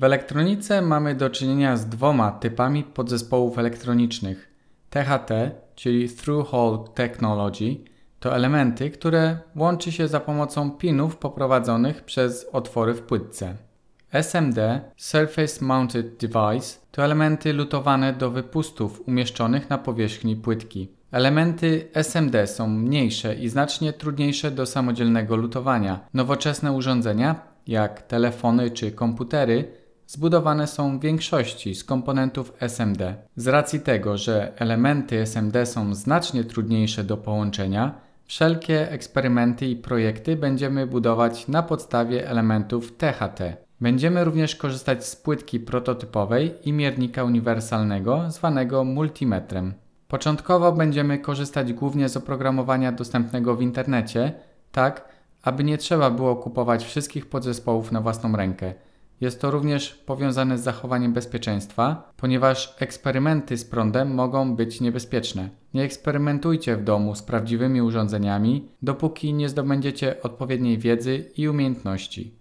W elektronice mamy do czynienia z dwoma typami podzespołów elektronicznych. THT, czyli Through-Hole Technology, to elementy, które łączy się za pomocą pinów poprowadzonych przez otwory w płytce. SMD, Surface Mounted Device, to elementy lutowane do wypustów umieszczonych na powierzchni płytki. Elementy SMD są mniejsze i znacznie trudniejsze do samodzielnego lutowania. Nowoczesne urządzenia, jak telefony czy komputery, zbudowane są w większości z komponentów SMD. Z racji tego, że elementy SMD są znacznie trudniejsze do połączenia, wszelkie eksperymenty i projekty będziemy budować na podstawie elementów THT. Będziemy również korzystać z płytki prototypowej i miernika uniwersalnego zwanego multimetrem. Początkowo będziemy korzystać głównie z oprogramowania dostępnego w internecie, tak aby nie trzeba było kupować wszystkich podzespołów na własną rękę. Jest to również powiązane z zachowaniem bezpieczeństwa, ponieważ eksperymenty z prądem mogą być niebezpieczne. Nie eksperymentujcie w domu z prawdziwymi urządzeniami, dopóki nie zdobędziecie odpowiedniej wiedzy i umiejętności.